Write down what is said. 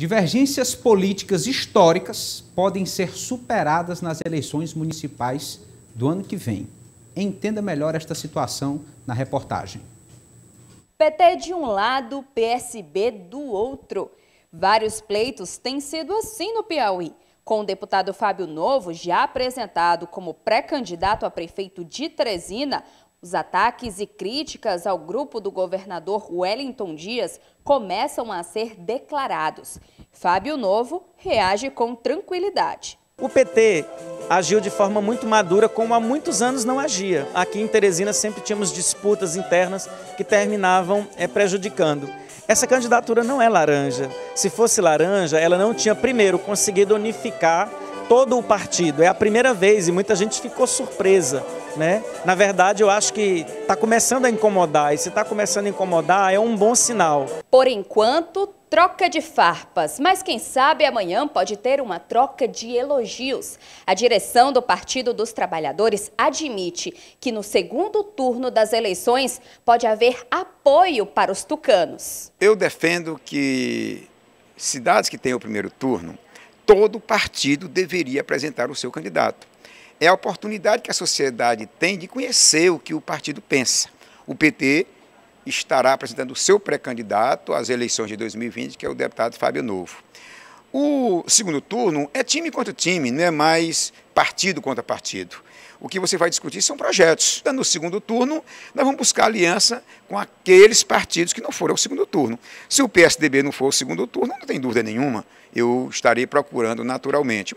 Divergências políticas históricas podem ser superadas nas eleições municipais do ano que vem. Entenda melhor esta situação na reportagem. PT de um lado, PSB do outro. Vários pleitos têm sido assim no Piauí, com o deputado Fábio Novo já apresentado como pré-candidato a prefeito de Teresina, os ataques e críticas ao grupo do governador Wellington Dias começam a ser declarados. Fábio Novo reage com tranquilidade. O PT agiu de forma muito madura, como há muitos anos não agia. Aqui em Teresina sempre tínhamos disputas internas que terminavam é, prejudicando. Essa candidatura não é laranja. Se fosse laranja, ela não tinha, primeiro, conseguido unificar todo o partido. É a primeira vez e muita gente ficou surpresa. Né? Na verdade, eu acho que está começando a incomodar, e se está começando a incomodar, é um bom sinal. Por enquanto, troca de farpas, mas quem sabe amanhã pode ter uma troca de elogios. A direção do Partido dos Trabalhadores admite que no segundo turno das eleições pode haver apoio para os tucanos. Eu defendo que cidades que têm o primeiro turno todo partido deveria apresentar o seu candidato. É a oportunidade que a sociedade tem de conhecer o que o partido pensa. O PT estará apresentando o seu pré-candidato às eleições de 2020, que é o deputado Fábio Novo. O segundo turno é time contra time, não é mais partido contra partido. O que você vai discutir são projetos. No segundo turno, nós vamos buscar aliança com aqueles partidos que não foram ao segundo turno. Se o PSDB não for ao segundo turno, não tem dúvida nenhuma, eu estarei procurando naturalmente.